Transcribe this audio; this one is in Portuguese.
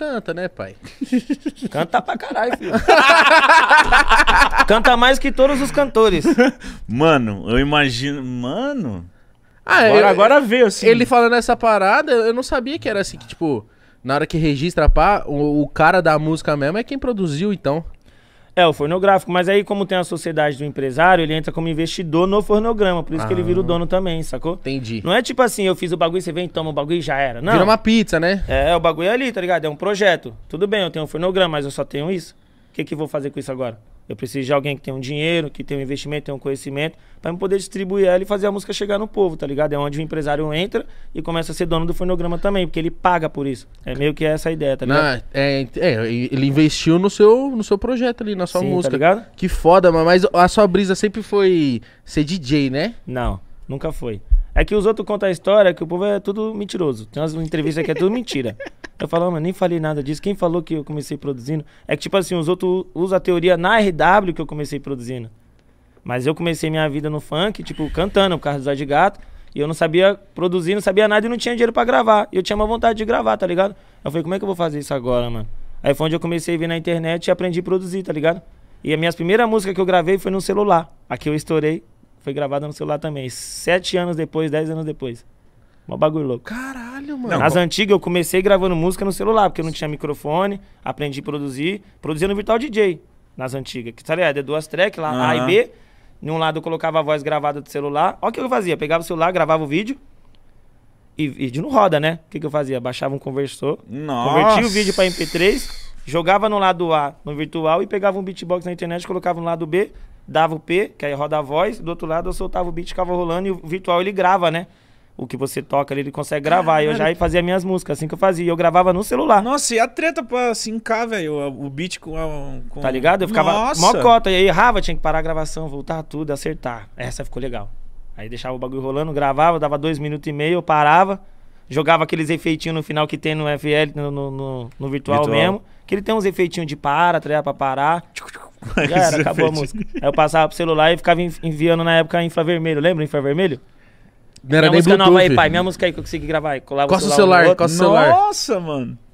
canta, né, pai? Canta pra caralho, filho. canta mais que todos os cantores. Mano, eu imagino. Mano. Ah, agora, eu, agora veio, assim. Ele falando essa parada, eu não sabia que era assim, que, tipo, na hora que registra, pá, o, o cara da música mesmo é quem produziu, então. É, o fornográfico. Mas aí, como tem a sociedade do empresário, ele entra como investidor no fornograma. Por isso ah. que ele vira o ah. dono também, sacou? Entendi. Não é tipo assim, eu fiz o bagulho, você vem, toma o bagulho e já era. Não. Vira uma pizza, né? É, o bagulho é ali, tá ligado? É um projeto. Tudo bem, eu tenho um fornograma, mas eu só tenho isso. O que, que vou fazer com isso agora? Eu preciso de alguém que tenha um dinheiro, que tenha um investimento, tenha um conhecimento, para poder distribuir ela e fazer a música chegar no povo, tá ligado? É onde o empresário entra e começa a ser dono do fonograma também, porque ele paga por isso. É meio que essa a ideia, tá ligado? Não, é, é, é ele investiu no seu, no seu projeto ali, na sua Sim, tá música. Tá ligado? Que foda, mas a sua brisa sempre foi ser DJ, né? Não, nunca foi. É que os outros contam a história que o povo é tudo mentiroso. Tem umas entrevistas que é tudo mentira. Eu falo, ah, mas nem falei nada disso. Quem falou que eu comecei produzindo? É que, tipo assim, os outros usam a teoria na RW que eu comecei produzindo. Mas eu comecei minha vida no funk, tipo, cantando o carro do Zé de Gato. E eu não sabia produzir, não sabia nada e não tinha dinheiro para gravar. E eu tinha uma vontade de gravar, tá ligado? Eu falei, como é que eu vou fazer isso agora, mano? Aí foi onde eu comecei a vir na internet e aprendi a produzir, tá ligado? E a minha primeira música que eu gravei foi no celular. A que eu estourei foi gravada no celular também. Sete anos depois, dez anos depois. Uma bagulho louco. Caralho! Caralho, mano. Nas antigas, eu comecei gravando música no celular, porque eu não tinha microfone, aprendi a produzir. Produzia no Virtual DJ, nas antigas. Que, tá É duas tracks lá, uhum. A e B. num lado eu colocava a voz gravada do celular. Olha o que eu fazia. Pegava o celular, gravava o vídeo. E vídeo não roda, né? O que, que eu fazia? Baixava um conversor, Nossa. convertia o vídeo para MP3, jogava no lado A no virtual e pegava um beatbox na internet, colocava no lado B, dava o P, que aí roda a voz, do outro lado eu soltava o beat, ficava rolando e o virtual ele grava, né? o que você toca ali, ele consegue gravar. Caralho. Eu já fazia minhas músicas, assim que eu fazia. Eu gravava no celular. Nossa, e a treta pra assim, 5K, velho, o beat com, com... Tá ligado? Eu ficava Nossa. mocota, aí errava, tinha que parar a gravação, voltar tudo, acertar. Essa ficou legal. Aí deixava o bagulho rolando, gravava, dava dois minutos e meio, eu parava, jogava aqueles efeitinhos no final que tem no FL, no, no, no, no virtual, virtual, mesmo. Que ele tem uns efeitinhos de para, tá pra parar. Já era, acabou a música. Aí eu passava pro celular e ficava enviando na época infravermelho. Lembra infravermelho? Não era minha nem música Bluetooth. nova aí, pai. Minha música aí que eu consegui gravar. Coloca o celular, celular o celular. Nossa, mano.